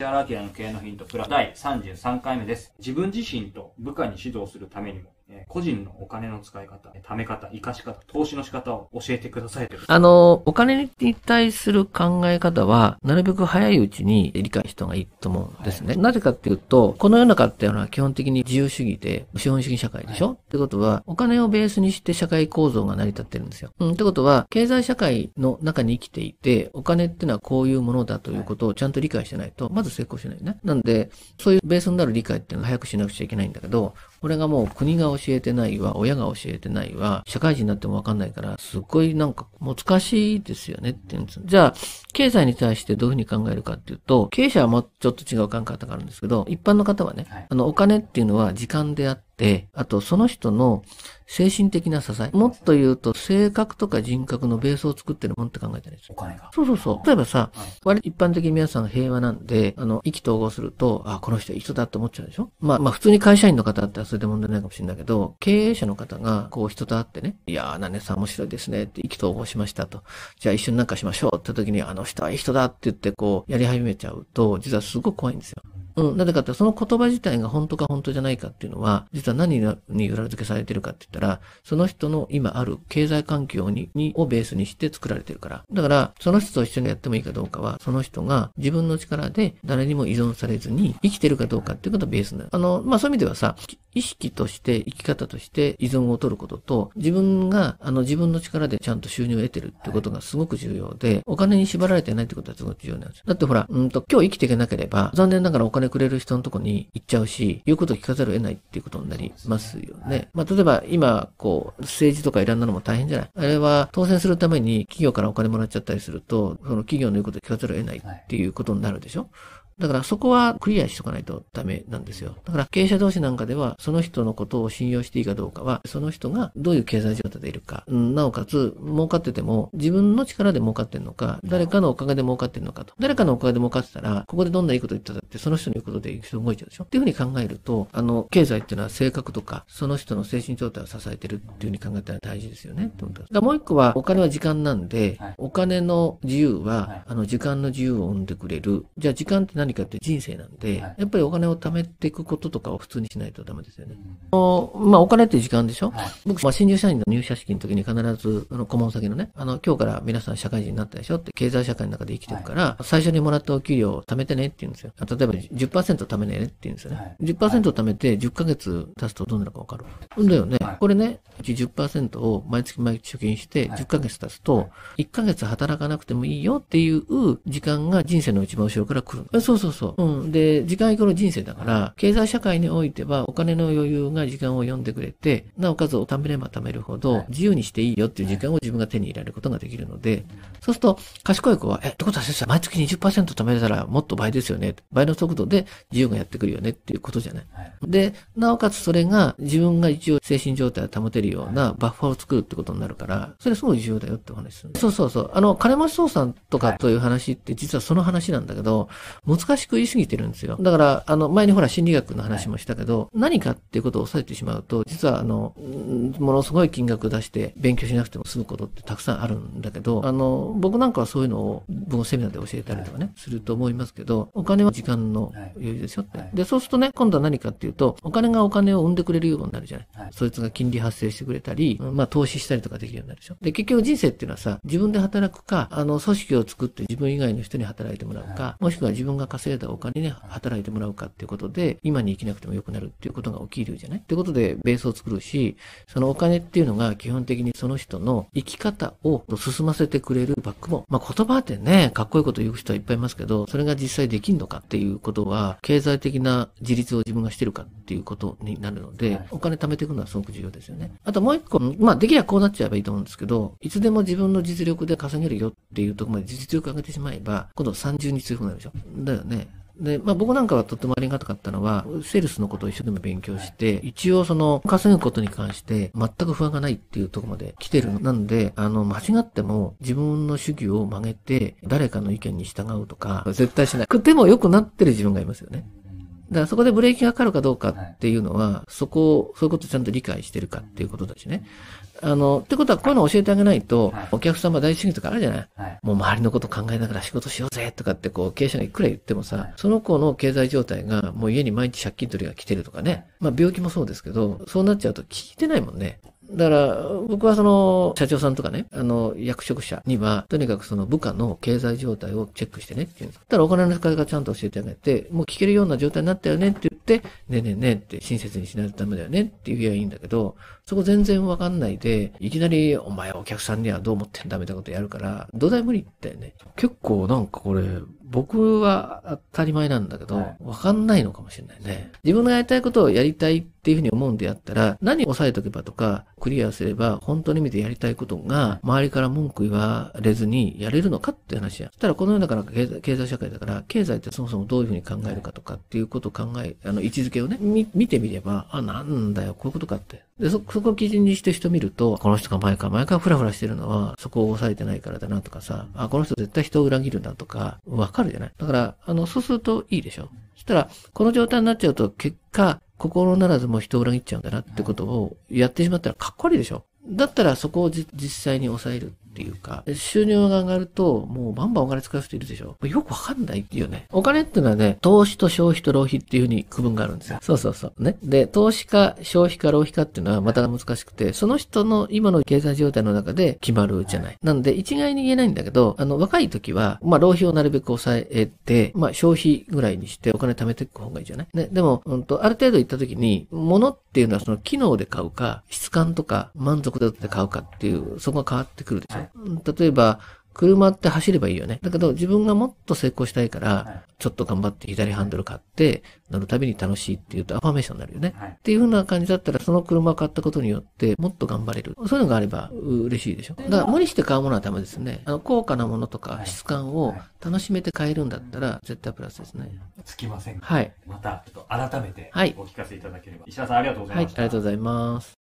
石原明の経営のヒントプラ第33回目です。自分自身と部下に指導するためにもえ個人のお金の使い方、貯め方、生かし方、投資の仕方を教えてくださいあの、お金に対する考え方は、なるべく早いうちに理解した方がいいと思うんですね。はい、なぜかっていうと、この世の中っていうのは基本的に自由主義で、資本主義社会でしょ、はい、ってことは、お金をベースにして社会構造が成り立ってるんですよ。うん、ってことは、経済社会の中に生きていて、お金っていうのはこういうものだということをちゃんと理解してないと、まず成功しないよね。なんで、そういうベースになる理解っていうのは早くしなくちゃいけないんだけど、これがもう国が教えてないわ、親が教えてないわ、社会人になってもわかんないから、すっごいなんか難しいですよねって言うんです。じゃあ、経済に対してどういうふうに考えるかっていうと、経営者はもうちょっと違う考え方があるんですけど、一般の方はね、はい、あの、お金っていうのは時間であって、、あとその人の精神的な支え。もっと言うと、性格とか人格のベースを作ってるもんって考えたらいいです。お金が。そうそうそう。例えばさ、はい、割一般的に皆さん平和なんで、あの、意気投合すると、あ、この人いい人だって思っちゃうでしょまあ、まあ普通に会社員の方ってそれで問題ないかもしれないけど、経営者の方がこう人と会ってね、いやー、なねさん面白いですねって意気投合しましたと。じゃあ一緒になんかしましょうって時に、あの人はいい人だって言ってこう、やり始めちゃうと、実はすごく怖いんですよ。うん、なぜかってその言葉自体が本当か本当じゃないかっていうのは、実は何に裏付けされてるかって言ったら、その人の今ある経済環境ににをベースにして作られてるから。だから、その人と一緒にやってもいいかどうかは、その人が自分の力で誰にも依存されずに生きてるかどうかっていうことはベースなあの、まあ、そういう意味ではさ、意識として生き方として依存を取ることと、自分が、あの、自分の力でちゃんと収入を得てるってことがすごく重要で、お金に縛られてないってことはすごく重要なんです。だってほら、うんと、今日生きていけなければ、残念ながらお金くれる人のとこに行っちゃうし、言うこと聞かざるを得ないっていうことになりますよね。まあ、例えば今、こう、政治とかいろんなのも大変じゃない。あれは当選するために企業からお金もらっちゃったりすると、その企業の言うこと聞かざるを得ないっていうことになるでしょ。だからそこはクリアしとかないとダメなんですよ。だから経営者同士なんかでは、その人のことを信用していいかどうかは、その人がどういう経済状態でいるか、なおかつ儲かってても、自分の力で儲かってんのか、誰かのおかげで儲かってんのかと。誰かのおかげで儲かってたら、ここでどんないいこと言ってたで、その人の言うことで動いちゃうでしょっていうふうに考えると、あの、経済っていうのは性格とか、その人の精神状態を支えてるっていうふうに考えたら大事ですよねって思ったす。もう一個は、お金は時間なんで、お金の自由は、あの、時間の自由を生んでくれる。じゃあ時間って何かって人生なんで、やっぱりお金を貯めていくこととかを普通にしないとダメですよね。おまあ、お金って時間でしょ、僕、まあ、新入社員の入社式の時に必ず、あの、顧問先のね、あの、今日から皆さん社会人になったでしょって、経済社会の中で生きてるから、最初にもらったお給料を貯めてねって言うんですよ。例えば10%貯めねえねって言うんですよね。はい、10%貯めて10ヶ月経つとどうなるかわかる。んだよね。これね、うち10%を毎月毎月貯金して10ヶ月経つと、1ヶ月働かなくてもいいよっていう時間が人生の一番後ろから来る。そうそうそう。うん。で、時間イコール人生だから、経済社会においてはお金の余裕が時間を読んでくれて、なおかつを貯めれば貯めるほど自由にしていいよっていう時間を自分が手に入れることができるので、そうすると賢い子は、え、ってことは先生、毎月20%貯めたらもっと倍ですよね。倍の速度で自由がやってくるよねっていうことじゃない。はい、で、なおかつそれが自分が一応精神状態を保てるようなバッファーを作るってことになるから、それすごい重要だよってお話する、ね。そうそうそう。あの、金持総さんとかという話って実はその話なんだけど、難しく言いすぎてるんですよ。だから、あの、前にほら心理学の話もしたけど、はい、何かっていうことを抑えてしまうと、実はあの、ものすごい金額出して勉強しなくても済むことってたくさんあるんだけど、あの、僕なんかはそういうのを、僕のセミナーで教えたりとかね、はい、すると思いますけど、お金は時間産の余裕ですよって。はい、で、そうするとね、今度は何かっていうと、お金がお金を生んでくれるようになるじゃない。はい、そいつが金利発生してくれたり、まあ投資したりとかできるようになるでしょ。で、結局人生っていうのはさ、自分で働くか、あの、組織を作って自分以外の人に働いてもらうか、はい、もしくは自分が稼いだお金に働いてもらうかっていうことで、今に生きなくても良くなるっていうことが起きるじゃないってことで、ベースを作るし、そのお金っていうのが基本的にその人の生き方を進ませてくれるバックボーン。まあ言葉ってね、かっこいいこと言う人はいっぱいいますけど、それが実際できんのかっていいうことは、経済的な自立を自分がしてるかっていうことになるので、はい、お金貯めていくのはすごく重要ですよね。あともう一個、まあ、できればこうなっちゃえばいいと思うんですけど、いつでも自分の実力で稼げるよっていうところまで実力上げてしまえば、今度30日強くなるでしょ。だよね。で、まあ僕なんかはとってもありがたかったのは、セールスのことを一生懸命勉強して、一応その、稼ぐことに関して全く不安がないっていうとこまで来てるなんで、あの、間違っても自分の主義を曲げて、誰かの意見に従うとか、絶対しない。でも良くなってる自分がいますよね。だからそこでブレーキがかかるかどうかっていうのは、そこを、そういうことをちゃんと理解してるかっていうことだしね。あの、ってことはこういうの教えてあげないと、お客様大主義とかあるじゃない、はい、もう周りのこと考えながら仕事しようぜとかってこう経営者がいくら言ってもさ、その子の経済状態がもう家に毎日借金取りが来てるとかね、まあ病気もそうですけど、そうなっちゃうと聞いてないもんね。だから、僕はその、社長さんとかね、あの、役職者には、とにかくその部下の経済状態をチェックしてねっていうんです。ただお金の使い方ちゃんと教えてあげて、もう聞けるような状態になったよねって言って、ねえねえねえって親切にしないとダメだよねって言えばいいんだけど、そこ全然わかんないで、いきなり、お前お客さんにはどう思ってんだみたいなことやるから、土台無理だよね。結構なんかこれ、僕は当たり前なんだけど、わ、はい、かんないのかもしれないね。自分のやりたいことをやりたいっていうふうに思うんであったら、何を押さえとけばとか、クリアすれば、本当に見てやりたいことが、周りから文句言われずにやれるのかっていう話や。そしたらこの世の中の経済経済社会だから、経済ってそもそもどういうふうに考えるかとかっていうことを考え、あの、位置づけをね、見てみれば、あ、なんだよ、こういうことかって。で、そ、そこを基準にして人見ると、この人が前から前からフラフラしてるのは、そこを抑えてないからだなとかさ、あ、この人絶対人を裏切るなとか、わかるじゃないだから、あの、そうするといいでしょそしたら、この状態になっちゃうと、結果、心ならずも人を裏切っちゃうんだなってことをやってしまったらかっこ悪いでしょだったらそこを実際に抑えるっていうか、収入が上がると、もうバンバンお金使う人いるでしょよくわかんないっていうね。お金っていうのはね、投資と消費と浪費っていうふうに区分があるんですよ。そうそうそう。ね。で、投資か消費か浪費かっていうのはまた難しくて、その人の今の経済状態の中で決まるじゃない。なんで、一概に言えないんだけど、あの、若い時は、まあ、浪費をなるべく抑えて、まあ、消費ぐらいにしてお金貯めていく方がいいじゃないね。でも、うんと、ある程度行った時に、物っていうのはその機能で買うか、質感とか満足度で買うかっていう、そこが変わってくるでしょ。例えば、車って走ればいいよね。だけど自分がもっと成功したいから、ちょっと頑張って左ハンドル買って、乗るたびに楽しいって言うとアファメーションになるよね。っていうふうな感じだったら、その車を買ったことによって、もっと頑張れる。そういうのがあれば嬉しいでしょ。だから無理して買うものはダメですね。あの、高価なものとか質感を楽しめて買えるんだったら、絶対プラスですね。つきませんかはい。また、ちょっと改めて、はい。お聞かせいただければ。はい、石田さんありがとうございました。はい、ありがとうございます。